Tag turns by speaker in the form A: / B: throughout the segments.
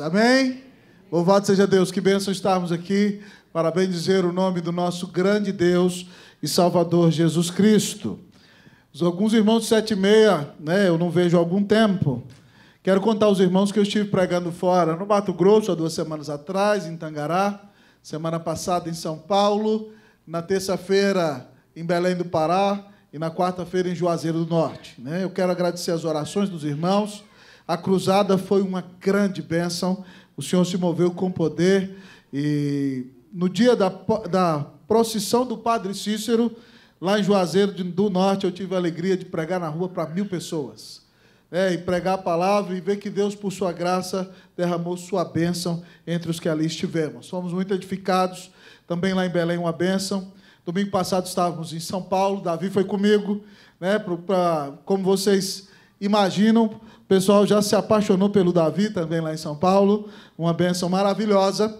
A: Amém? Louvado seja Deus, que bênção estarmos aqui para bem dizer o nome do nosso grande Deus e Salvador Jesus Cristo. Alguns irmãos de sete e meia, né, eu não vejo há algum tempo. Quero contar aos irmãos que eu estive pregando fora, no Mato Grosso, há duas semanas atrás, em Tangará, semana passada em São Paulo, na terça-feira em Belém do Pará e na quarta-feira em Juazeiro do Norte. Né? Eu quero agradecer as orações dos irmãos a cruzada foi uma grande bênção. O Senhor se moveu com poder e no dia da, da procissão do Padre Cícero, lá em Juazeiro do Norte, eu tive a alegria de pregar na rua para mil pessoas. É, e pregar a palavra e ver que Deus, por sua graça, derramou sua bênção entre os que ali estivemos. Fomos muito edificados, também lá em Belém, uma bênção. Domingo passado estávamos em São Paulo, Davi foi comigo, né, pra, pra como vocês imaginam, pessoal já se apaixonou pelo Davi também lá em São Paulo, uma bênção maravilhosa.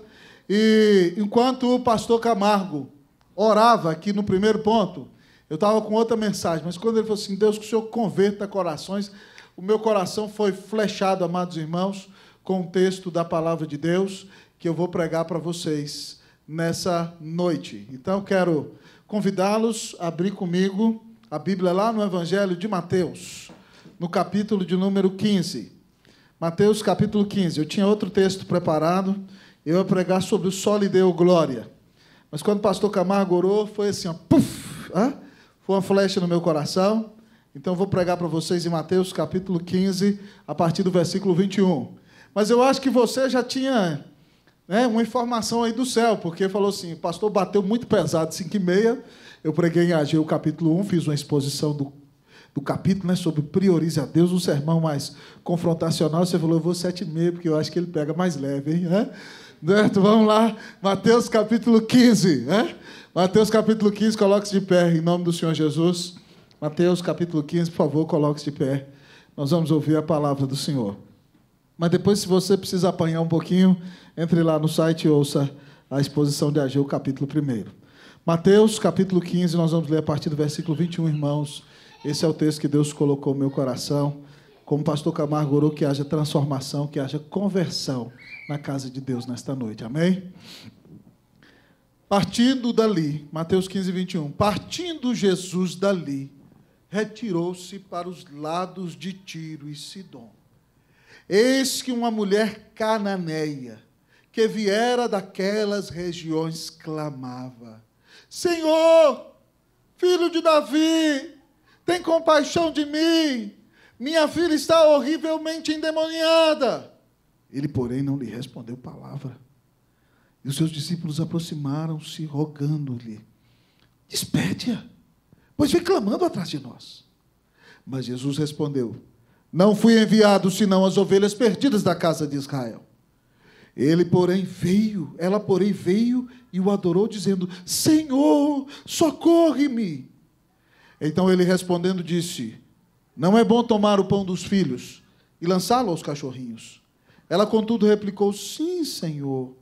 A: E enquanto o pastor Camargo orava aqui no primeiro ponto, eu estava com outra mensagem, mas quando ele falou assim: Deus, que o Senhor converta corações, o meu coração foi flechado, amados irmãos, com o texto da palavra de Deus que eu vou pregar para vocês nessa noite. Então, quero convidá-los a abrir comigo a Bíblia lá no Evangelho de Mateus no capítulo de número 15. Mateus capítulo 15. Eu tinha outro texto preparado, eu ia pregar sobre o sol e deu glória. Mas quando o pastor Camargo orou, foi assim, ó, puff, ah? foi uma flecha no meu coração. Então vou pregar para vocês em Mateus capítulo 15, a partir do versículo 21. Mas eu acho que você já tinha né, uma informação aí do céu, porque falou assim, o pastor bateu muito pesado, 5 e meia, eu preguei em Ageu capítulo 1, fiz uma exposição do do capítulo, né, sobre priorize a Deus, um sermão mais confrontacional. Você falou, eu vou sete e meio, porque eu acho que ele pega mais leve, hein? Né? Certo? Vamos lá, Mateus capítulo 15, né? Mateus capítulo 15, coloque-se de pé, em nome do Senhor Jesus. Mateus capítulo 15, por favor, coloque-se de pé. Nós vamos ouvir a palavra do Senhor. Mas depois, se você precisa apanhar um pouquinho, entre lá no site e ouça a exposição de Ageu, capítulo 1. Mateus capítulo 15, nós vamos ler a partir do versículo 21, irmãos. Esse é o texto que Deus colocou no meu coração. Como pastor Camargo orou, que haja transformação, que haja conversão na casa de Deus nesta noite. Amém? Partindo dali, Mateus 15, 21. Partindo Jesus dali, retirou-se para os lados de Tiro e Sidom. Eis que uma mulher cananeia, que viera daquelas regiões, clamava: Senhor, filho de Davi, tem compaixão de mim, minha filha está horrivelmente endemoniada. Ele, porém, não lhe respondeu palavra. E os seus discípulos aproximaram-se, rogando-lhe: Despede-a, pois vem clamando atrás de nós. Mas Jesus respondeu: Não fui enviado senão as ovelhas perdidas da casa de Israel. Ele, porém, veio, ela, porém, veio e o adorou, dizendo: Senhor, socorre-me. Então ele respondendo disse: Não é bom tomar o pão dos filhos e lançá-lo aos cachorrinhos. Ela, contudo, replicou: Sim, senhor.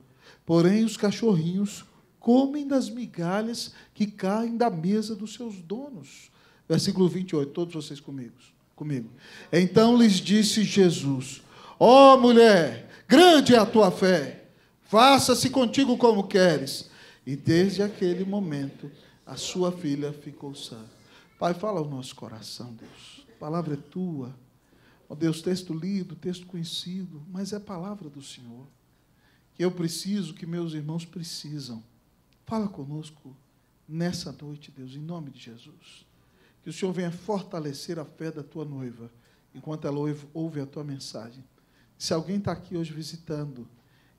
A: Porém, os cachorrinhos comem das migalhas que caem da mesa dos seus donos. Versículo 28, todos vocês comigo. comigo. Então lhes disse Jesus: Ó oh, mulher, grande é a tua fé, faça-se contigo como queres. E desde aquele momento, a sua filha ficou sã. Pai, fala ao nosso coração, Deus. A palavra é tua. Ó oh, Deus, texto lido, texto conhecido, mas é a palavra do Senhor. Que eu preciso, que meus irmãos precisam. Fala conosco nessa noite, Deus, em nome de Jesus. Que o Senhor venha fortalecer a fé da tua noiva, enquanto ela ouve a tua mensagem. Se alguém está aqui hoje visitando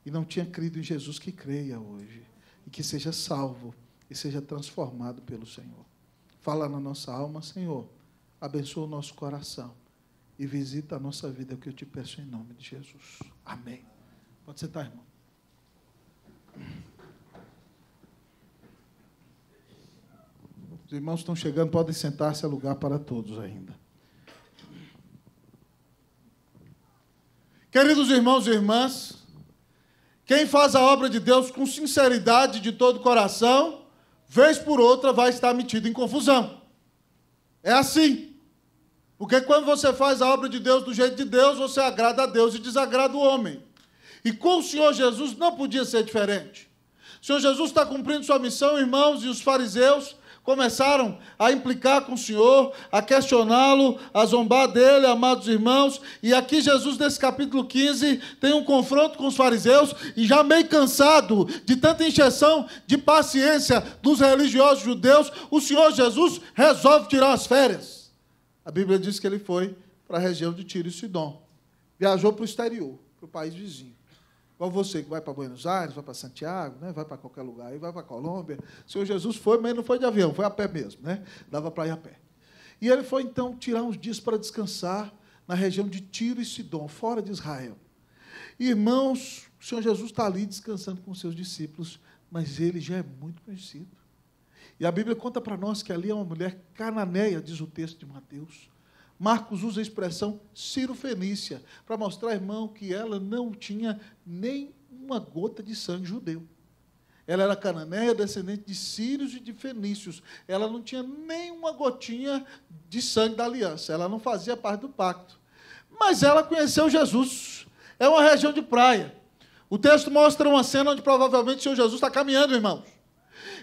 A: e não tinha crido em Jesus, que creia hoje e que seja salvo e seja transformado pelo Senhor. Fala na nossa alma, Senhor. Abençoa o nosso coração e visita a nossa vida, que eu te peço em nome de Jesus. Amém. Pode sentar, irmão. Os irmãos estão chegando, podem sentar-se, é lugar para todos ainda. Queridos irmãos e irmãs, quem faz a obra de Deus com sinceridade de todo o coração vez por outra vai estar metido em confusão. É assim. Porque quando você faz a obra de Deus do jeito de Deus, você agrada a Deus e desagrada o homem. E com o Senhor Jesus não podia ser diferente. O Senhor Jesus está cumprindo sua missão, irmãos, e os fariseus começaram a implicar com o Senhor, a questioná-lo, a zombar dele, amados irmãos. E aqui Jesus, nesse capítulo 15, tem um confronto com os fariseus e já meio cansado de tanta injeção de paciência dos religiosos judeus, o Senhor Jesus resolve tirar as férias. A Bíblia diz que ele foi para a região de Tiro e Sidom. Viajou para o exterior, para o país vizinho. Igual você que vai para Buenos Aires, vai para Santiago, né? vai para qualquer lugar, vai para a Colômbia. O Senhor Jesus foi, mas não foi de avião, foi a pé mesmo, né? dava para ir a pé. E ele foi então tirar uns dias para descansar na região de Tiro e Sidom, fora de Israel. Irmãos, o Senhor Jesus está ali descansando com seus discípulos, mas ele já é muito conhecido. E a Bíblia conta para nós que ali é uma mulher cananeia, diz o texto de Mateus, Marcos usa a expressão Ciro Fenícia para mostrar, irmão, que ela não tinha nem uma gota de sangue judeu. Ela era cananeia, descendente de sírios e de fenícios. Ela não tinha nem uma gotinha de sangue da aliança. Ela não fazia parte do pacto. Mas ela conheceu Jesus. É uma região de praia. O texto mostra uma cena onde provavelmente o Senhor Jesus está caminhando, irmãos.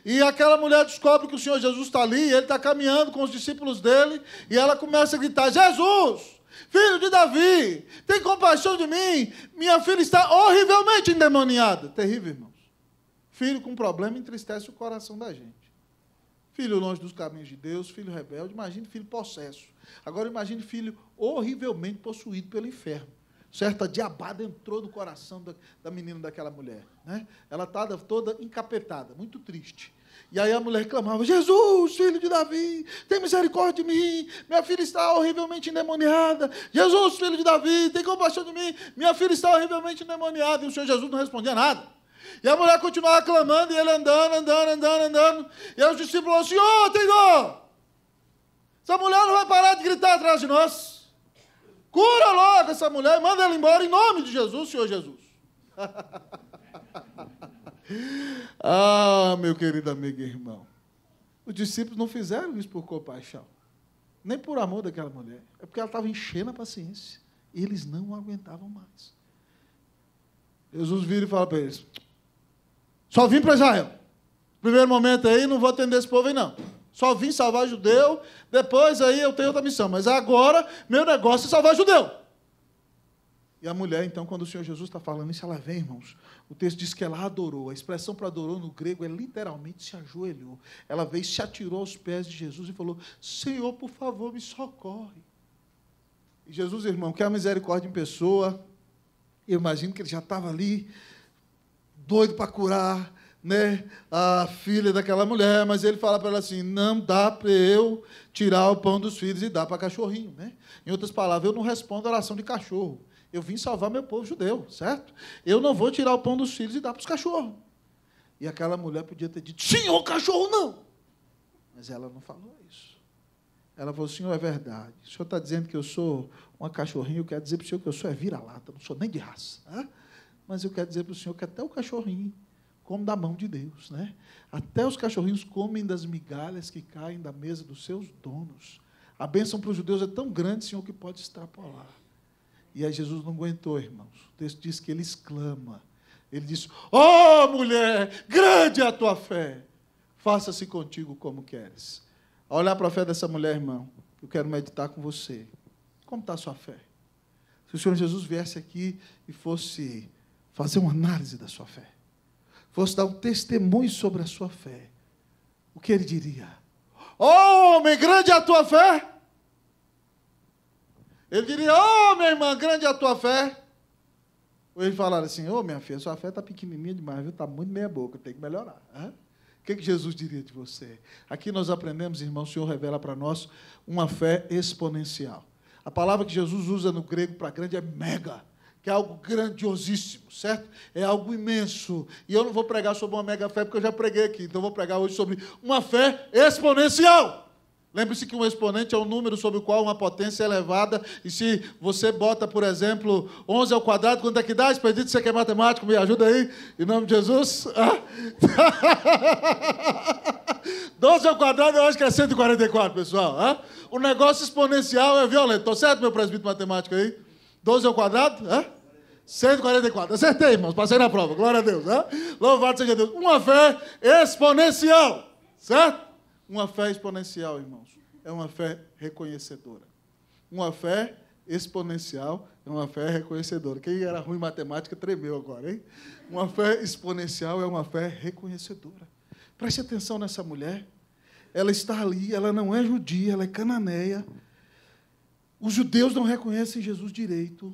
A: E aquela mulher descobre que o Senhor Jesus está ali, ele está caminhando com os discípulos dele, e ela começa a gritar: Jesus, filho de Davi, tem compaixão de mim, minha filha está horrivelmente endemoniada. Terrível, irmãos. Filho com problema entristece o coração da gente. Filho longe dos caminhos de Deus, filho rebelde, imagine filho possesso. Agora imagine filho horrivelmente possuído pelo inferno. Certa diabada entrou no coração da, da menina daquela mulher. Né? Ela estava toda encapetada, muito triste. E aí a mulher clamava: Jesus, filho de Davi, tem misericórdia de mim. Minha filha está horrivelmente endemoniada. Jesus, filho de Davi, tem compaixão de mim. Minha filha está horrivelmente endemoniada. E o Senhor Jesus não respondia nada. E a mulher continuava clamando, e ele andando, andando, andando, andando. E aí os discípulos: Senhor, tem dor! Essa mulher não vai parar de gritar atrás de nós. Cura logo essa mulher, manda ela embora em nome de Jesus, Senhor Jesus. ah, meu querido amigo e irmão. Os discípulos não fizeram isso por compaixão, nem por amor daquela mulher. É porque ela estava enchendo a paciência. E eles não aguentavam mais. Jesus vira e fala para eles: Só vim para Israel. Primeiro momento aí, não vou atender esse povo aí, não. Só vim salvar judeu, depois aí eu tenho outra missão. Mas agora, meu negócio é salvar judeu. E a mulher, então, quando o Senhor Jesus está falando isso, ela vem, irmãos. O texto diz que ela adorou. A expressão para adorou no grego é literalmente se ajoelhou. Ela veio, se atirou aos pés de Jesus e falou: Senhor, por favor, me socorre. E Jesus, irmão, que é a misericórdia em pessoa. Eu imagino que ele já estava ali, doido para curar, né, a filha daquela mulher, mas ele fala para ela assim: não dá para eu tirar o pão dos filhos e dar para cachorrinho. Né? Em outras palavras, eu não respondo a oração de cachorro. Eu vim salvar meu povo judeu, certo? Eu não vou tirar o pão dos filhos e dar para os cachorros. E aquela mulher podia ter dito: senhor, cachorro não! Mas ela não falou isso. Ela falou: senhor, é verdade. O senhor está dizendo que eu sou uma cachorrinho, eu quero dizer para o senhor que eu sou é vira-lata, não sou nem de raça. Né? Mas eu quero dizer para o senhor que até o cachorrinho como da mão de Deus. Né? Até os cachorrinhos comem das migalhas que caem da mesa dos seus donos. A bênção para os judeus é tão grande, Senhor, que pode extrapolar. E aí Jesus não aguentou, irmãos. O texto diz que ele exclama. Ele diz: Ó oh, mulher, grande é a tua fé. Faça-se contigo como queres. Ao olhar para a fé dessa mulher, irmão, eu quero meditar com você. Como está a sua fé? Se o Senhor Jesus viesse aqui e fosse fazer uma análise da sua fé, fosse dar um testemunho sobre a sua fé, o que ele diria? Oh, homem, grande é a tua fé! Ele diria, oh, minha irmã, grande é a tua fé! Ou ele falaria assim, ô, oh, minha filha, sua fé está pequenininha demais, viu? Está muito meia boca, tem que melhorar. Hã? O que, que Jesus diria de você? Aqui nós aprendemos, irmão, o Senhor revela para nós uma fé exponencial. A palavra que Jesus usa no grego para grande é mega que é algo grandiosíssimo, certo? É algo imenso. E eu não vou pregar sobre uma mega fé, porque eu já preguei aqui. Então, eu vou pregar hoje sobre uma fé exponencial. Lembre-se que um exponente é um número sobre o qual uma potência é elevada. E se você bota, por exemplo, 11 ao quadrado, quanto é que dá? Expedito, você que é matemático, me ajuda aí, em nome de Jesus. Ah. 12 ao quadrado, eu acho que é 144, pessoal. Ah. O negócio exponencial é violento. Estou certo, meu presbítero matemático aí? 12 ao quadrado? Ah. 144. Acertei, irmãos. Passei na prova. Glória a Deus. Né? Louvado seja Deus. Uma fé exponencial. Certo? Uma fé exponencial, irmãos. É uma fé reconhecedora. Uma fé exponencial é uma fé reconhecedora. Quem era ruim em matemática tremeu agora, hein? Uma fé exponencial é uma fé reconhecedora. Preste atenção nessa mulher. Ela está ali, ela não é judia, ela é cananeia. Os judeus não reconhecem Jesus direito.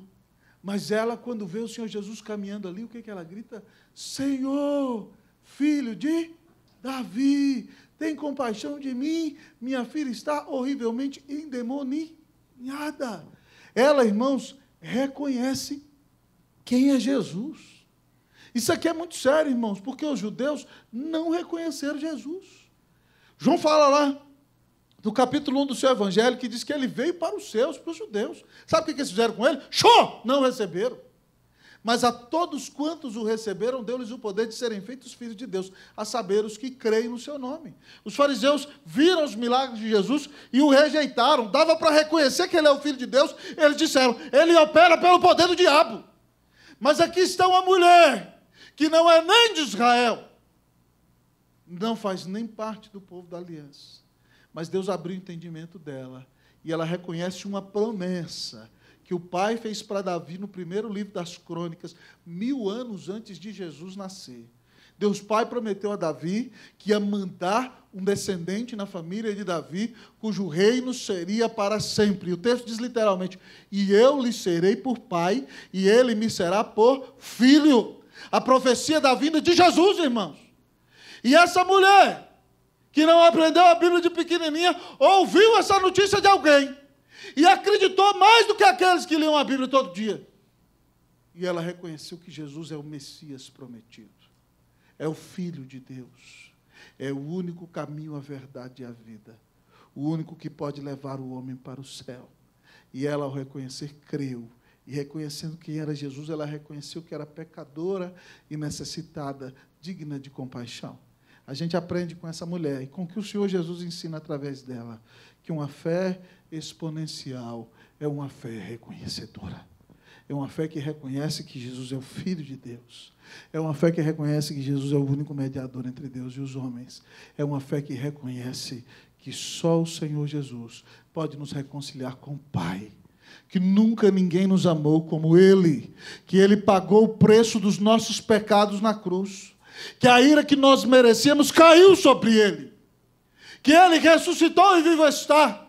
A: Mas ela, quando vê o Senhor Jesus caminhando ali, o que, é que ela grita? Senhor, filho de Davi, tem compaixão de mim, minha filha está horrivelmente endemoniada. Ela, irmãos, reconhece quem é Jesus. Isso aqui é muito sério, irmãos, porque os judeus não reconheceram Jesus. João fala lá, do capítulo 1 do seu evangelho, que diz que ele veio para os seus, para os judeus. Sabe o que eles fizeram com ele? Show! Não receberam. Mas a todos quantos o receberam, deu-lhes o poder de serem feitos filhos de Deus, a saber os que creem no seu nome. Os fariseus viram os milagres de Jesus e o rejeitaram. Dava para reconhecer que ele é o filho de Deus. Eles disseram: ele opera pelo poder do diabo. Mas aqui está uma mulher que não é nem de Israel, não faz nem parte do povo da aliança mas Deus abriu o entendimento dela. E ela reconhece uma promessa que o pai fez para Davi no primeiro livro das crônicas, mil anos antes de Jesus nascer. Deus Pai prometeu a Davi que ia mandar um descendente na família de Davi, cujo reino seria para sempre. E o texto diz literalmente: E eu lhe serei por pai, e ele me será por filho. A profecia da vinda de Jesus, irmãos. E essa mulher, que não aprendeu a Bíblia de pequenininha, ouviu essa notícia de alguém e acreditou mais do que aqueles que liam a Bíblia todo dia. E ela reconheceu que Jesus é o Messias prometido, é o Filho de Deus, é o único caminho, à verdade e à vida, o único que pode levar o homem para o céu. E ela, ao reconhecer, creu. E reconhecendo quem era Jesus, ela reconheceu que era pecadora e necessitada, digna de compaixão. A gente aprende com essa mulher e com o que o Senhor Jesus ensina através dela, que uma fé exponencial é uma fé reconhecedora. É uma fé que reconhece que Jesus é o Filho de Deus. É uma fé que reconhece que Jesus é o único mediador entre Deus e os homens. É uma fé que reconhece que só o Senhor Jesus pode nos reconciliar com o Pai. Que nunca ninguém nos amou como Ele. Que Ele pagou o preço dos nossos pecados na cruz que a ira que nós merecíamos caiu sobre ele, que ele ressuscitou e vivo está,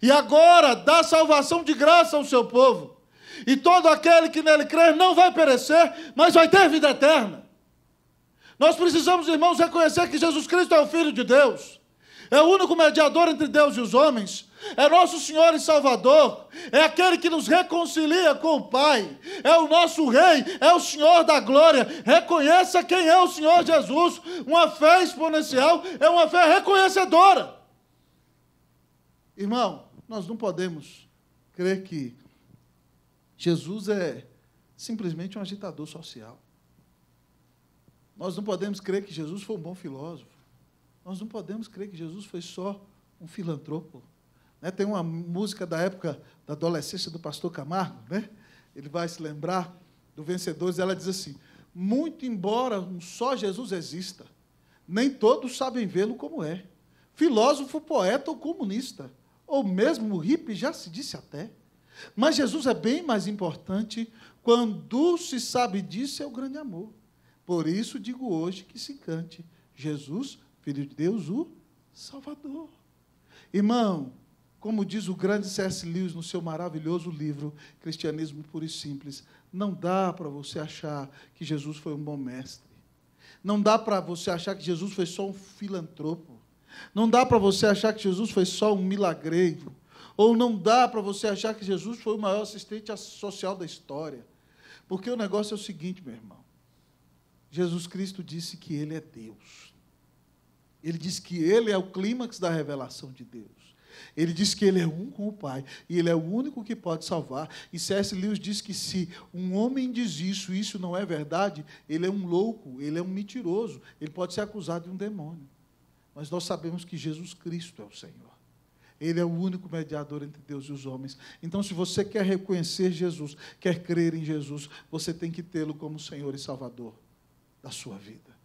A: e agora dá salvação de graça ao seu povo. E todo aquele que nele crer não vai perecer, mas vai ter vida eterna. Nós precisamos, irmãos, reconhecer que Jesus Cristo é o Filho de Deus, é o único mediador entre Deus e os homens, é nosso Senhor e Salvador, é aquele que nos reconcilia com o Pai, é o nosso Rei, é o Senhor da glória. Reconheça quem é o Senhor Jesus. Uma fé exponencial é uma fé reconhecedora. Irmão, nós não podemos crer que Jesus é simplesmente um agitador social. Nós não podemos crer que Jesus foi um bom filósofo. Nós não podemos crer que Jesus foi só um filantropo. Né? Tem uma música da época da adolescência do pastor Camargo, né? ele vai se lembrar do Vencedores, ela diz assim: Muito embora um só Jesus exista, nem todos sabem vê-lo como é. Filósofo, poeta ou comunista, ou mesmo hippie, já se disse até. Mas Jesus é bem mais importante quando se sabe disso é o grande amor. Por isso digo hoje que se cante Jesus, Filho de Deus, o Salvador. Irmão, como diz o grande C.S. Lewis no seu maravilhoso livro Cristianismo Puro e Simples, não dá para você achar que Jesus foi um bom mestre. Não dá para você achar que Jesus foi só um filantropo. Não dá para você achar que Jesus foi só um milagreiro. Ou não dá para você achar que Jesus foi o maior assistente social da história. Porque o negócio é o seguinte, meu irmão. Jesus Cristo disse que ele é Deus. Ele diz que ele é o clímax da revelação de Deus. Ele diz que ele é um com o Pai e ele é o único que pode salvar. E C.S. Lewis diz que se um homem diz isso, isso não é verdade, ele é um louco, ele é um mentiroso, ele pode ser acusado de um demônio. Mas nós sabemos que Jesus Cristo é o Senhor. Ele é o único mediador entre Deus e os homens. Então, se você quer reconhecer Jesus, quer crer em Jesus, você tem que tê-lo como Senhor e Salvador da sua vida.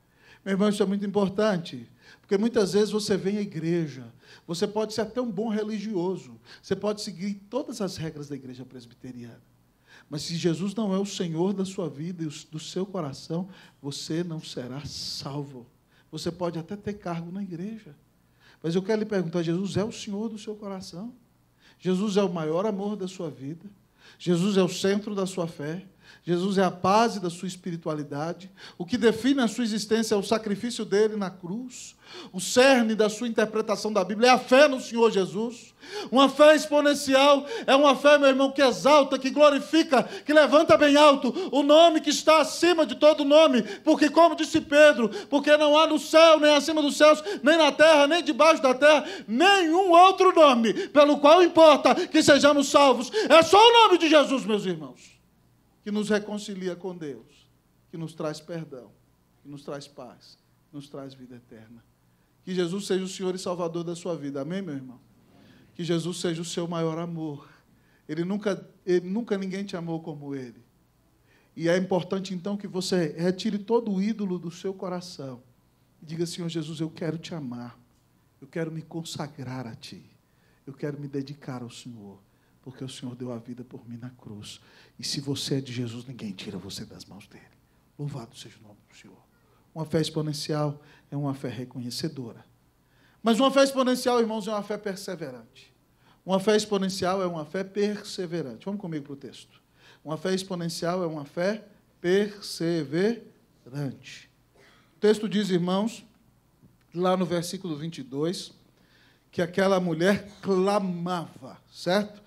A: Meu irmão, isso é muito importante. Porque muitas vezes você vem à igreja, você pode ser até um bom religioso, você pode seguir todas as regras da igreja presbiteriana. Mas se Jesus não é o Senhor da sua vida e do seu coração, você não será salvo. Você pode até ter cargo na igreja. Mas eu quero lhe perguntar: Jesus é o Senhor do seu coração? Jesus é o maior amor da sua vida? Jesus é o centro da sua fé? Jesus é a base da sua espiritualidade. O que define a sua existência é o sacrifício dele na cruz. O cerne da sua interpretação da Bíblia é a fé no Senhor Jesus. Uma fé exponencial é uma fé, meu irmão, que exalta, que glorifica, que levanta bem alto o nome que está acima de todo nome, porque, como disse Pedro, porque não há no céu, nem acima dos céus, nem na terra, nem debaixo da terra, nenhum outro nome pelo qual importa que sejamos salvos. É só o nome de Jesus, meus irmãos que nos reconcilia com Deus, que nos traz perdão, que nos traz paz, que nos traz vida eterna. Que Jesus seja o Senhor e Salvador da sua vida. Amém, meu irmão? Que Jesus seja o seu maior amor. Ele nunca, ele, nunca ninguém te amou como ele. E é importante então que você retire todo o ídolo do seu coração e diga: Senhor Jesus, eu quero te amar, eu quero me consagrar a Ti, eu quero me dedicar ao Senhor porque o Senhor deu a vida por mim na cruz. E se você é de Jesus, ninguém tira você das mãos dele. Louvado seja o nome do Senhor. Uma fé exponencial é uma fé reconhecedora. Mas uma fé exponencial, irmãos, é uma fé perseverante. Uma fé exponencial é uma fé perseverante. Vamos comigo para o texto. Uma fé exponencial é uma fé perseverante. O texto diz, irmãos, lá no versículo 22, que aquela mulher clamava, certo?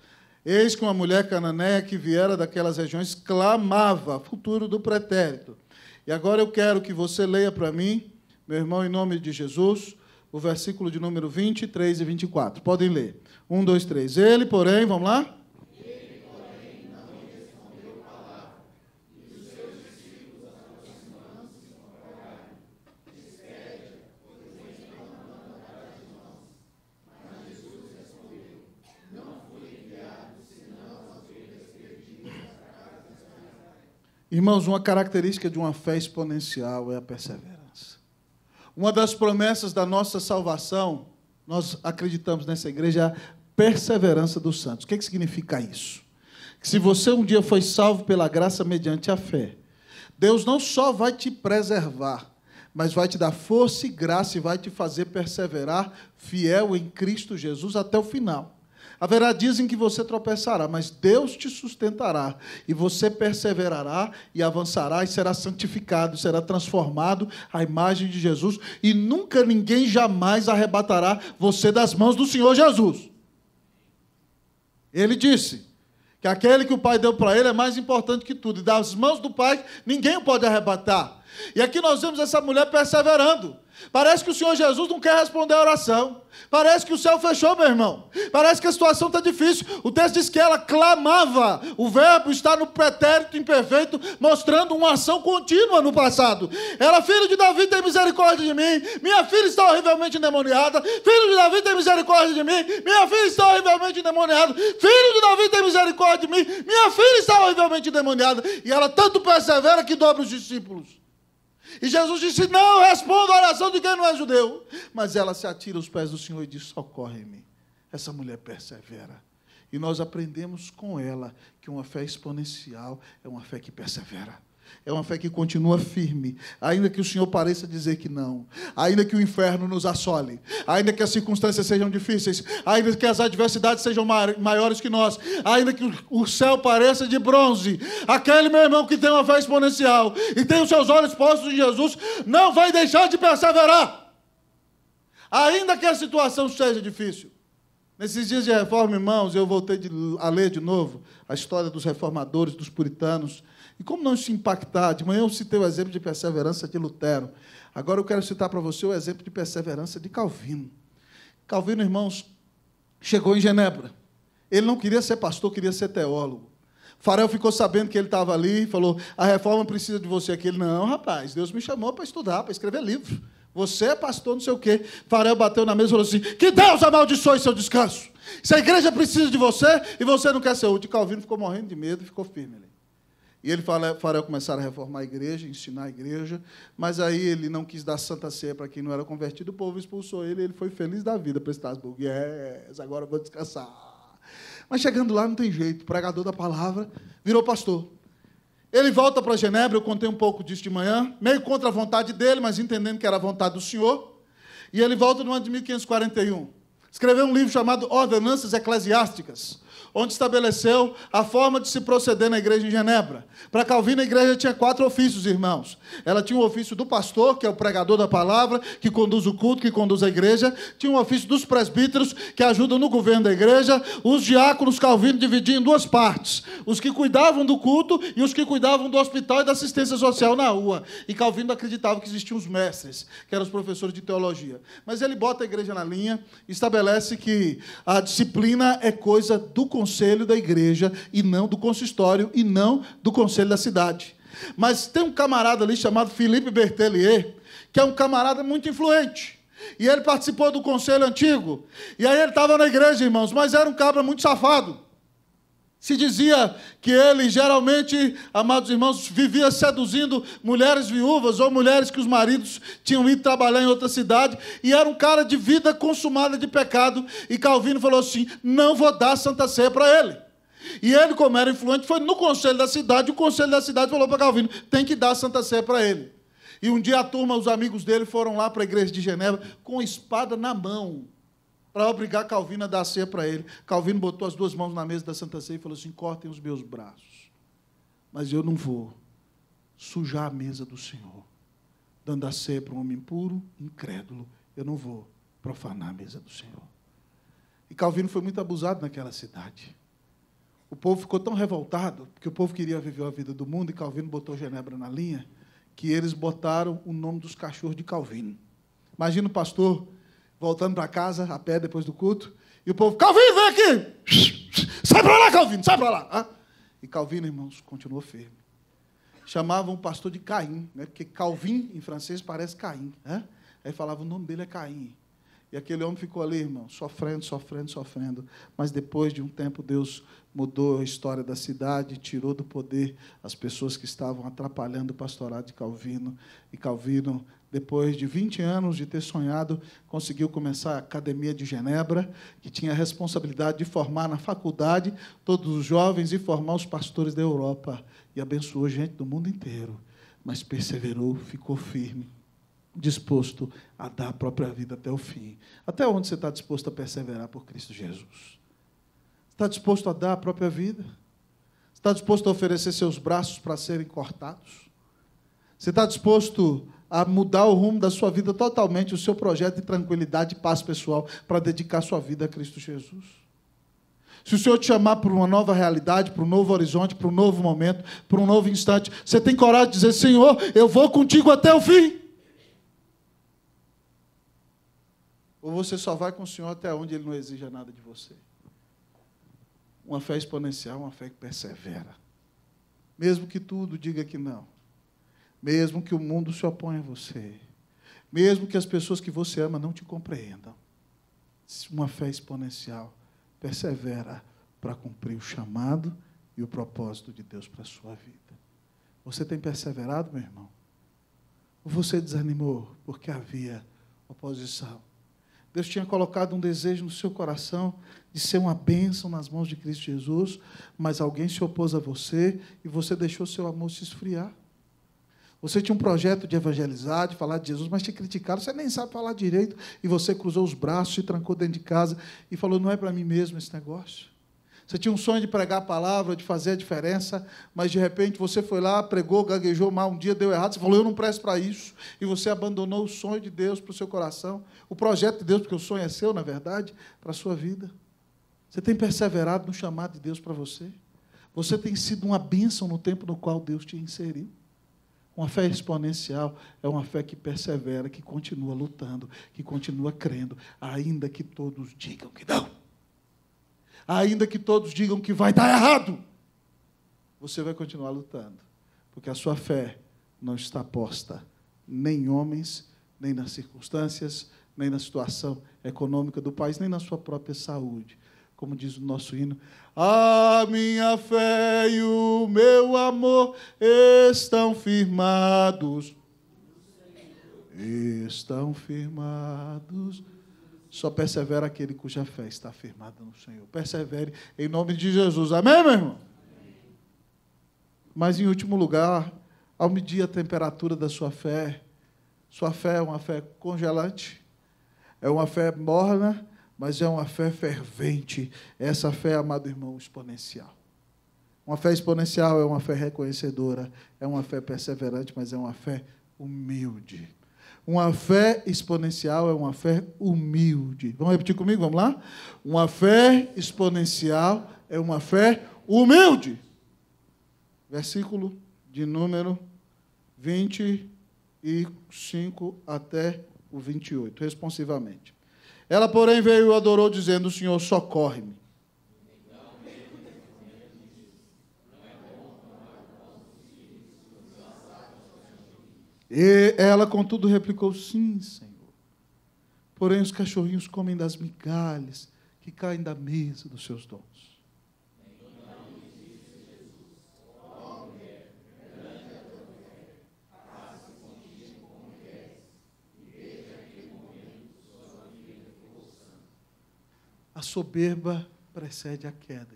A: Eis que uma mulher cananeia que viera daquelas regiões clamava, futuro do pretérito. E agora eu quero que você leia para mim, meu irmão, em nome de Jesus, o versículo de número 23 e 24. Podem ler. 1, 2, 3. Ele, porém, vamos lá? Irmãos, uma característica de uma fé exponencial é a perseverança. Uma das promessas da nossa salvação, nós acreditamos nessa igreja, é a perseverança dos santos. O que, é que significa isso? Que se você um dia foi salvo pela graça mediante a fé, Deus não só vai te preservar, mas vai te dar força e graça e vai te fazer perseverar fiel em Cristo Jesus até o final. Haverá dias em que você tropeçará, mas Deus te sustentará, e você perseverará e avançará e será santificado, será transformado à imagem de Jesus, e nunca ninguém jamais arrebatará você das mãos do Senhor Jesus. Ele disse que aquele que o Pai deu para ele é mais importante que tudo, e das mãos do Pai ninguém o pode arrebatar. E aqui nós vemos essa mulher perseverando. Parece que o Senhor Jesus não quer responder a oração. Parece que o céu fechou, meu irmão. Parece que a situação está difícil. O texto diz que ela clamava. O verbo está no pretérito imperfeito, mostrando uma ação contínua no passado. Ela, filho de Davi, tem misericórdia de mim. Minha filha está horrivelmente endemoniada. Filho de Davi, tem misericórdia de mim. Minha filha está horrivelmente endemoniada. Filho de Davi, tem misericórdia de mim. Minha filha está horrivelmente endemoniada. E ela tanto persevera que dobra os discípulos. E Jesus disse: Não respondo a oração de quem não é judeu. Mas ela se atira aos pés do Senhor e diz: Socorre-me. Essa mulher persevera. E nós aprendemos com ela que uma fé exponencial é uma fé que persevera. É uma fé que continua firme, ainda que o Senhor pareça dizer que não, ainda que o inferno nos assole, ainda que as circunstâncias sejam difíceis, ainda que as adversidades sejam maiores que nós, ainda que o céu pareça de bronze. Aquele meu irmão que tem uma fé exponencial e tem os seus olhos postos em Jesus, não vai deixar de perseverar, ainda que a situação seja difícil. Nesses dias de reforma, irmãos, eu voltei de, a ler de novo a história dos reformadores, dos puritanos e como não se impactar? De manhã eu citei o exemplo de perseverança de Lutero. Agora eu quero citar para você o exemplo de perseverança de Calvino. Calvino, irmãos, chegou em Genebra. Ele não queria ser pastor, queria ser teólogo. Farel ficou sabendo que ele estava ali e falou: a reforma precisa de você aqui. Ele, não, rapaz, Deus me chamou para estudar, para escrever livro. Você é pastor, não sei o quê. Farel bateu na mesa e falou assim: que Deus amaldiçoe seu descanso. Se a igreja precisa de você e você não quer ser útil. Calvino ficou morrendo de medo e ficou firme ali. E ele fala, fará começar a reformar a igreja, ensinar a igreja, mas aí ele não quis dar santa ceia para quem não era convertido, o povo expulsou ele, ele foi feliz da vida para Estrasburgo. Yes, agora eu vou descansar. Mas chegando lá não tem jeito, pregador da palavra, virou pastor. Ele volta para Genebra, eu contei um pouco disso de manhã, meio contra a vontade dele, mas entendendo que era a vontade do Senhor. E ele volta no ano de 1541. Escreveu um livro chamado Ordenanças Eclesiásticas onde estabeleceu a forma de se proceder na igreja em Genebra. Para Calvino, a igreja tinha quatro ofícios, irmãos. Ela tinha o ofício do pastor, que é o pregador da palavra, que conduz o culto, que conduz a igreja. Tinha o ofício dos presbíteros, que ajudam no governo da igreja. Os diáconos, Calvino dividia em duas partes: os que cuidavam do culto e os que cuidavam do hospital e da assistência social na rua. E Calvino acreditava que existiam os mestres, que eram os professores de teologia. Mas ele bota a igreja na linha, estabelece que a disciplina é coisa do conselho conselho da igreja e não do consistório e não do conselho da cidade. Mas tem um camarada ali chamado Felipe Bertelier, que é um camarada muito influente. E ele participou do conselho antigo. E aí ele estava na igreja, irmãos, mas era um cabra muito safado. Se dizia que ele geralmente, amados irmãos, vivia seduzindo mulheres viúvas ou mulheres que os maridos tinham ido trabalhar em outra cidade e era um cara de vida consumada de pecado. E Calvino falou assim: não vou dar Santa Ceia para ele. E ele, como era influente, foi no conselho da cidade. O conselho da cidade falou para Calvino: tem que dar Santa Ceia para ele. E um dia a turma, os amigos dele foram lá para a igreja de Genebra com espada na mão para obrigar Calvino a dar ceia para ele. Calvino botou as duas mãos na mesa da Santa Ceia e falou assim: cortem os meus braços, mas eu não vou sujar a mesa do Senhor, dando a ceia para um homem puro, incrédulo. Eu não vou profanar a mesa do Senhor. E Calvino foi muito abusado naquela cidade. O povo ficou tão revoltado, porque o povo queria viver a vida do mundo, e Calvino botou Genebra na linha, que eles botaram o nome dos cachorros de Calvino. Imagina o pastor voltando para casa, a pé, depois do culto. E o povo, Calvino, vem aqui! Sai para lá, Calvino, sai para lá! E Calvino, irmãos, continuou firme. Chamavam o pastor de Caim, né? porque Calvin, em francês, parece Caim. Né? Aí falava, o nome dele é Caim. E aquele homem ficou ali, irmão, sofrendo, sofrendo, sofrendo. Mas depois de um tempo, Deus mudou a história da cidade, tirou do poder as pessoas que estavam atrapalhando o pastorado de Calvino. E Calvino depois de 20 anos de ter sonhado, conseguiu começar a Academia de Genebra, que tinha a responsabilidade de formar na faculdade todos os jovens e formar os pastores da Europa. E abençoou gente do mundo inteiro, mas perseverou, ficou firme, disposto a dar a própria vida até o fim. Até onde você está disposto a perseverar por Cristo Jesus? Está disposto a dar a própria vida? Está disposto a oferecer seus braços para serem cortados? Você está disposto a mudar o rumo da sua vida totalmente, o seu projeto de tranquilidade e paz pessoal, para dedicar sua vida a Cristo Jesus. Se o Senhor te chamar para uma nova realidade, para um novo horizonte, para um novo momento, para um novo instante, você tem coragem de dizer: Senhor, eu vou contigo até o fim. Ou você só vai com o Senhor até onde Ele não exija nada de você. Uma fé exponencial, uma fé que persevera. Mesmo que tudo diga que não mesmo que o mundo se oponha a você, mesmo que as pessoas que você ama não te compreendam. Uma fé exponencial persevera para cumprir o chamado e o propósito de Deus para a sua vida. Você tem perseverado, meu irmão? Ou você desanimou porque havia oposição? Deus tinha colocado um desejo no seu coração de ser uma bênção nas mãos de Cristo Jesus, mas alguém se opôs a você e você deixou seu amor se esfriar. Você tinha um projeto de evangelizar, de falar de Jesus, mas te criticaram, você nem sabe falar direito, e você cruzou os braços, se trancou dentro de casa e falou: não é para mim mesmo esse negócio. Você tinha um sonho de pregar a palavra, de fazer a diferença, mas de repente você foi lá, pregou, gaguejou mal, um dia deu errado, você falou: eu não presto para isso, e você abandonou o sonho de Deus para o seu coração, o projeto de Deus, porque o sonho é seu, na verdade, para a sua vida. Você tem perseverado no chamado de Deus para você? Você tem sido uma bênção no tempo no qual Deus te inseriu? Uma fé exponencial é uma fé que persevera, que continua lutando, que continua crendo, ainda que todos digam que não. Ainda que todos digam que vai dar errado, você vai continuar lutando, porque a sua fé não está posta nem em homens, nem nas circunstâncias, nem na situação econômica do país, nem na sua própria saúde, como diz o nosso hino, a minha fé e o meu amor estão firmados. Estão firmados. Só persevera aquele cuja fé está firmada no Senhor. Persevere em nome de Jesus. Amém, meu irmão? Amém. Mas, em último lugar, ao medir a temperatura da sua fé, sua fé é uma fé congelante, é uma fé morna, mas é uma fé fervente. Essa fé, amado irmão, exponencial. Uma fé exponencial é uma fé reconhecedora, é uma fé perseverante, mas é uma fé humilde. Uma fé exponencial é uma fé humilde. Vamos repetir comigo, vamos lá? Uma fé exponencial é uma fé humilde. Versículo de número 25 até o 28, responsivamente. Ela, porém, veio e adorou, dizendo: Senhor, socorre-me. E ela, contudo, replicou: Sim, Senhor. Porém, os cachorrinhos comem das migalhas que caem da mesa dos seus donos. soberba precede a queda.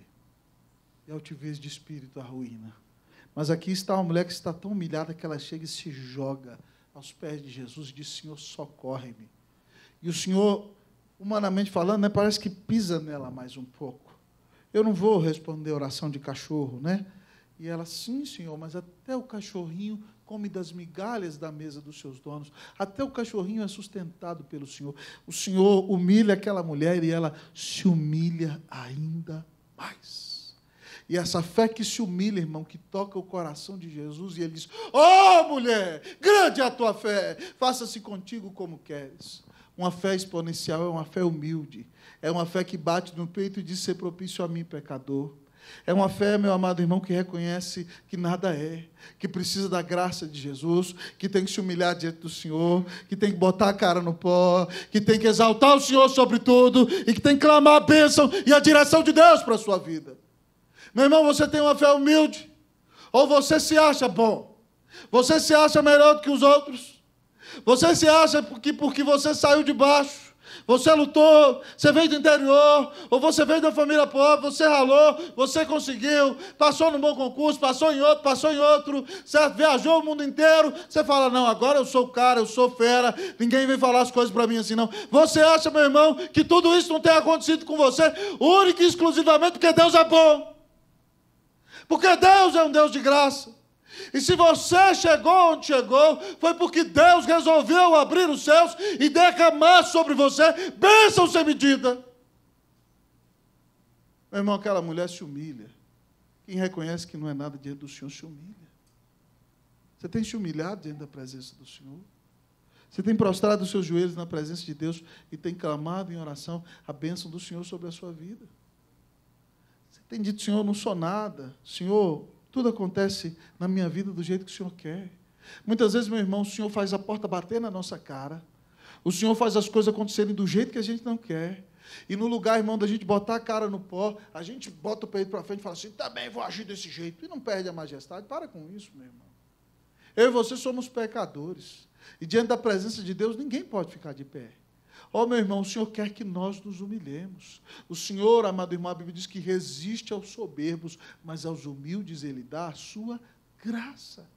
A: E a altivez de espírito a ruína. Mas aqui está uma mulher que está tão humilhada que ela chega e se joga aos pés de Jesus e diz: Senhor, socorre-me. E o Senhor, humanamente falando, né, parece que pisa nela mais um pouco. Eu não vou responder oração de cachorro, né? E ela, sim, senhor, mas até o cachorrinho come das migalhas da mesa dos seus donos. Até o cachorrinho é sustentado pelo Senhor. O Senhor humilha aquela mulher e ela se humilha ainda mais. E essa fé que se humilha, irmão, que toca o coração de Jesus e ele diz: oh, mulher, grande é a tua fé, faça-se contigo como queres. Uma fé exponencial é uma fé humilde, é uma fé que bate no peito e diz: Ser propício a mim, pecador. É uma fé, meu amado irmão, que reconhece que nada é, que precisa da graça de Jesus, que tem que se humilhar diante do Senhor, que tem que botar a cara no pó, que tem que exaltar o Senhor sobre tudo e que tem que clamar a bênção e a direção de Deus para a sua vida. Meu irmão, você tem uma fé humilde? Ou você se acha bom? Você se acha melhor do que os outros? Você se acha que porque você saiu de baixo? Você lutou, você veio do interior, ou você veio de uma família pobre, você ralou, você conseguiu, passou num bom concurso, passou em outro, passou em outro, certo? viajou o mundo inteiro, você fala, não, agora eu sou cara, eu sou fera, ninguém vem falar as coisas para mim assim, não. Você acha, meu irmão, que tudo isso não tem acontecido com você, única e exclusivamente porque Deus é bom. Porque Deus é um Deus de graça. E se você chegou onde chegou, foi porque Deus resolveu abrir os céus e derramar sobre você bênção sem medida. Meu irmão, aquela mulher se humilha. Quem reconhece que não é nada diante do Senhor se humilha. Você tem se humilhado diante da presença do Senhor? Você tem prostrado os seus joelhos na presença de Deus e tem clamado em oração a bênção do Senhor sobre a sua vida? Você tem dito, Senhor, não sou nada. Senhor, tudo acontece na minha vida do jeito que o Senhor quer. Muitas vezes, meu irmão, o Senhor faz a porta bater na nossa cara. O Senhor faz as coisas acontecerem do jeito que a gente não quer. E no lugar, irmão, da gente botar a cara no pó, a gente bota o peito para frente e fala assim: também vou agir desse jeito. E não perde a majestade. Para com isso, meu irmão. Eu e você somos pecadores. E diante da presença de Deus, ninguém pode ficar de pé. Ó oh, meu irmão, o Senhor quer que nós nos humilhemos. O Senhor, amado irmão, a Bíblia diz que resiste aos soberbos, mas aos humildes ele dá a sua graça.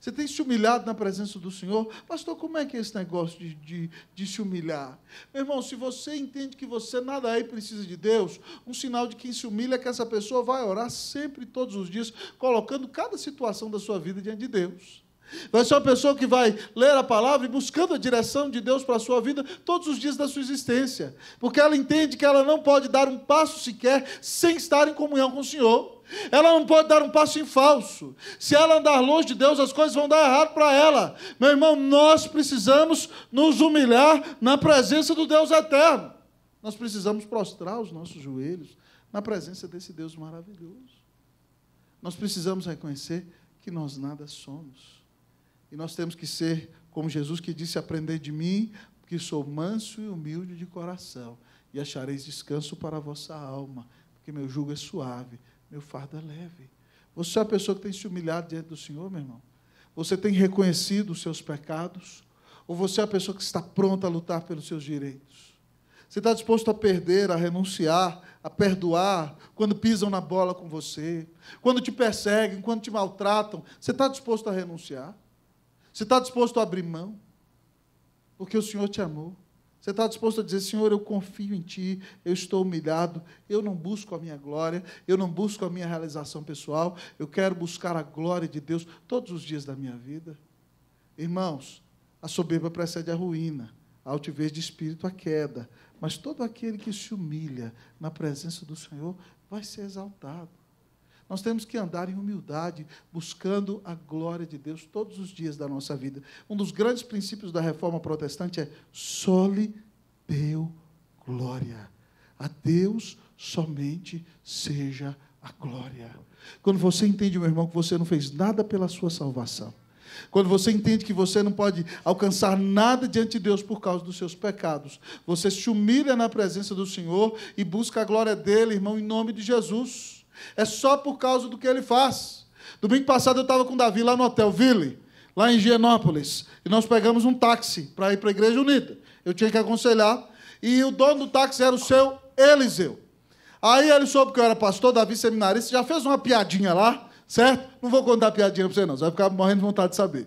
A: Você tem se humilhado na presença do Senhor? Pastor, como é que é esse negócio de, de, de se humilhar? Meu irmão, se você entende que você nada aí precisa de Deus, um sinal de quem se humilha é que essa pessoa vai orar sempre, todos os dias, colocando cada situação da sua vida diante de Deus. Vai ser uma pessoa que vai ler a palavra e buscando a direção de Deus para a sua vida todos os dias da sua existência. Porque ela entende que ela não pode dar um passo sequer sem estar em comunhão com o Senhor. Ela não pode dar um passo em falso. Se ela andar longe de Deus, as coisas vão dar errado para ela. Meu irmão, nós precisamos nos humilhar na presença do Deus eterno. Nós precisamos prostrar os nossos joelhos na presença desse Deus maravilhoso. Nós precisamos reconhecer que nós nada somos e nós temos que ser como Jesus que disse: Aprendei de mim, que sou manso e humilde de coração, e achareis descanso para a vossa alma, porque meu jugo é suave, meu fardo é leve. Você é a pessoa que tem se humilhado diante do Senhor, meu irmão? Você tem reconhecido os seus pecados? Ou você é a pessoa que está pronta a lutar pelos seus direitos? Você está disposto a perder, a renunciar, a perdoar quando pisam na bola com você, quando te perseguem, quando te maltratam? Você está disposto a renunciar? Você está disposto a abrir mão? Porque o Senhor te amou. Você está disposto a dizer, Senhor, eu confio em Ti, eu estou humilhado, eu não busco a minha glória, eu não busco a minha realização pessoal, eu quero buscar a glória de Deus todos os dias da minha vida. Irmãos, a soberba precede a ruína, a altivez de espírito a queda, mas todo aquele que se humilha na presença do Senhor vai ser exaltado. Nós temos que andar em humildade, buscando a glória de Deus todos os dias da nossa vida. Um dos grandes princípios da reforma protestante é soli deu glória. A Deus somente seja a glória. Quando você entende, meu irmão, que você não fez nada pela sua salvação, quando você entende que você não pode alcançar nada diante de Deus por causa dos seus pecados, você se humilha na presença do Senhor e busca a glória dele, irmão, em nome de Jesus. É só por causa do que ele faz. Domingo passado eu estava com o Davi lá no Hotel Ville, lá em Higienópolis, e nós pegamos um táxi para ir para a Igreja Unida. Eu tinha que aconselhar, e o dono do táxi era o seu Eliseu. Aí ele soube que eu era pastor, Davi seminarista, já fez uma piadinha lá, certo? Não vou contar piadinha para você, não, você vai ficar morrendo de vontade de saber.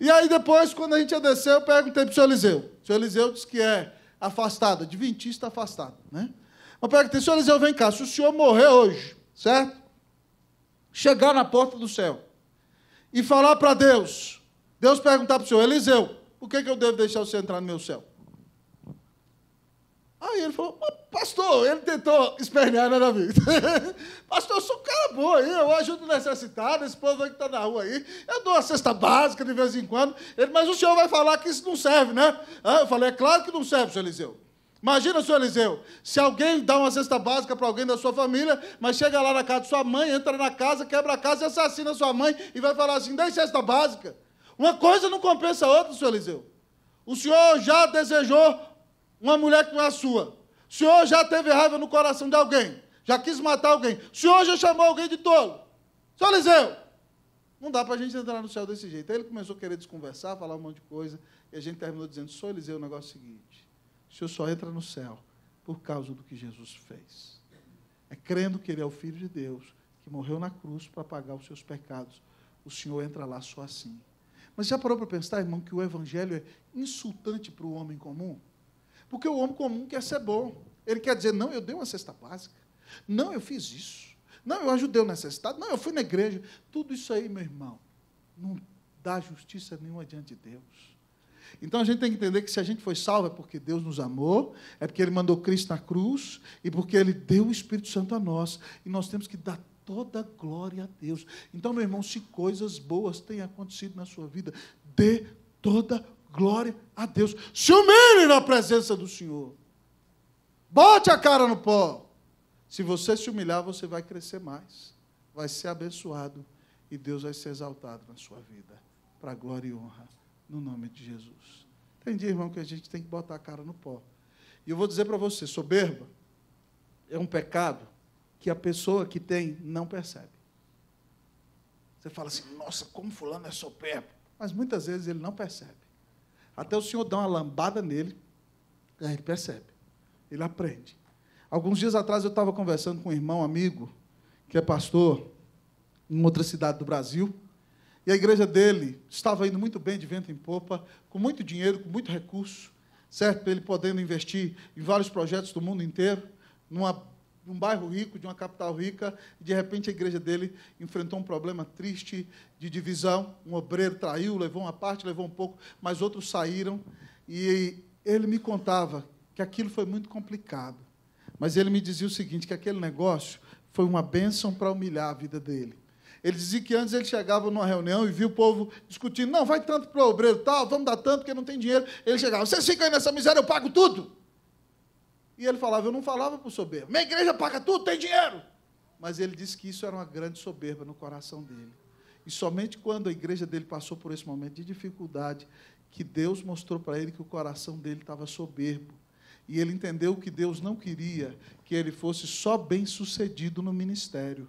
A: E aí depois, quando a gente ia descer, eu perguntei para o seu Eliseu. O seu Eliseu disse que é afastado, adventista afastado, né? Eu perguntei, seu Eliseu, vem cá, se o senhor morrer hoje, certo? Chegar na porta do céu e falar para Deus, Deus perguntar para o senhor, Eliseu, por que, que eu devo deixar você entrar no meu céu? Aí ele falou, pastor, ele tentou espernear na né, vida. pastor, eu sou um cara bom aí, eu ajudo necessitado, esse povo aí que está na rua aí, eu dou uma cesta básica de vez em quando. Ele, mas o senhor vai falar que isso não serve, né? Ah, eu falei, é claro que não serve, senhor Eliseu. Imagina, senhor Eliseu, se alguém dá uma cesta básica para alguém da sua família, mas chega lá na casa de sua mãe, entra na casa, quebra a casa e assassina a sua mãe e vai falar assim: dá cesta básica. Uma coisa não compensa a outra, senhor Eliseu. O senhor já desejou uma mulher que não é a sua. O senhor já teve raiva no coração de alguém. Já quis matar alguém. O senhor já chamou alguém de tolo. Senhor Eliseu, não dá para a gente entrar no céu desse jeito. Aí ele começou a querer desconversar, falar um monte de coisa. E a gente terminou dizendo: Senhor Eliseu, o negócio é o seguinte. O senhor só entra no céu por causa do que Jesus fez. É crendo que ele é o Filho de Deus, que morreu na cruz para pagar os seus pecados. O senhor entra lá só assim. Mas já parou para pensar, irmão, que o evangelho é insultante para o homem comum? Porque o homem comum quer ser bom. Ele quer dizer, não, eu dei uma cesta básica. Não, eu fiz isso. Não, eu ajudei o necessitado. Não, eu fui na igreja. Tudo isso aí, meu irmão, não dá justiça nenhuma diante de Deus. Então a gente tem que entender que se a gente foi salvo é porque Deus nos amou, é porque Ele mandou Cristo na cruz e porque Ele deu o Espírito Santo a nós. E nós temos que dar toda a glória a Deus. Então, meu irmão, se coisas boas têm acontecido na sua vida, dê toda glória a Deus. Se humilhe na presença do Senhor. Bote a cara no pó. Se você se humilhar, você vai crescer mais, vai ser abençoado e Deus vai ser exaltado na sua vida, para glória e honra no nome de Jesus. Tem dia, irmão, que a gente tem que botar a cara no pó. E eu vou dizer para você: soberba é um pecado que a pessoa que tem não percebe. Você fala assim, nossa, como fulano é soberbo. Mas muitas vezes ele não percebe. Até o Senhor dá uma lambada nele, ele percebe. Ele aprende. Alguns dias atrás eu estava conversando com um irmão, amigo, que é pastor em outra cidade do Brasil. E a igreja dele estava indo muito bem de vento em popa, com muito dinheiro, com muito recurso, certo? Ele podendo investir em vários projetos do mundo inteiro, numa, num bairro rico, de uma capital rica, e de repente a igreja dele enfrentou um problema triste de divisão. Um obreiro traiu, levou uma parte, levou um pouco, mas outros saíram. E ele me contava que aquilo foi muito complicado. Mas ele me dizia o seguinte: que aquele negócio foi uma bênção para humilhar a vida dele ele dizia que antes ele chegava numa reunião e via o povo discutindo: não, vai tanto para o obreiro tal, vamos dar tanto porque não tem dinheiro. Ele chegava: vocês ficam aí nessa miséria, eu pago tudo. E ele falava: eu não falava para o soberbo, minha igreja paga tudo, tem dinheiro. Mas ele disse que isso era uma grande soberba no coração dele. E somente quando a igreja dele passou por esse momento de dificuldade, que Deus mostrou para ele que o coração dele estava soberbo. E ele entendeu que Deus não queria que ele fosse só bem sucedido no ministério,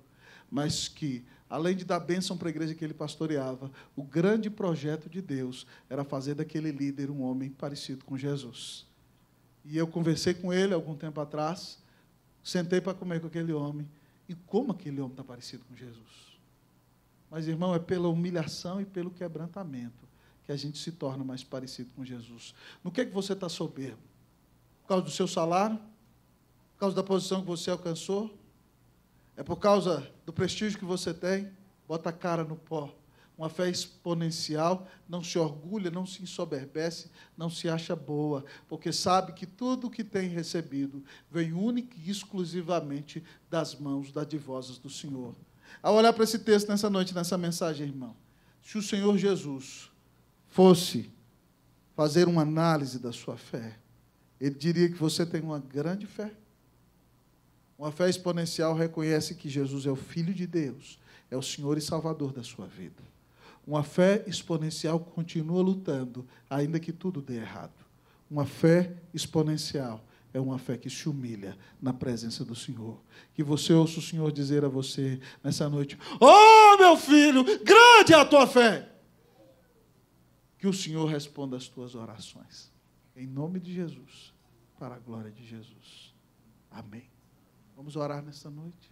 A: mas que além de dar bênção para a igreja que ele pastoreava, o grande projeto de Deus era fazer daquele líder um homem parecido com Jesus. E eu conversei com ele algum tempo atrás, sentei para comer com aquele homem, e como aquele homem está parecido com Jesus? Mas, irmão, é pela humilhação e pelo quebrantamento que a gente se torna mais parecido com Jesus. No que é que você está soberbo? Por causa do seu salário? Por causa da posição que você alcançou? É por causa do prestígio que você tem? Bota a cara no pó. Uma fé exponencial, não se orgulha, não se ensoberbece, não se acha boa, porque sabe que tudo o que tem recebido vem única e exclusivamente das mãos dadivosas do Senhor. Ao olhar para esse texto nessa noite, nessa mensagem, irmão, se o Senhor Jesus fosse fazer uma análise da sua fé, ele diria que você tem uma grande fé uma fé exponencial reconhece que Jesus é o Filho de Deus, é o Senhor e Salvador da sua vida. Uma fé exponencial continua lutando, ainda que tudo dê errado. Uma fé exponencial é uma fé que se humilha na presença do Senhor. Que você ouça o Senhor dizer a você nessa noite: Oh, meu filho, grande é a tua fé. Que o Senhor responda as tuas orações. Em nome de Jesus, para a glória de Jesus. Amém. Vamos orar nessa noite.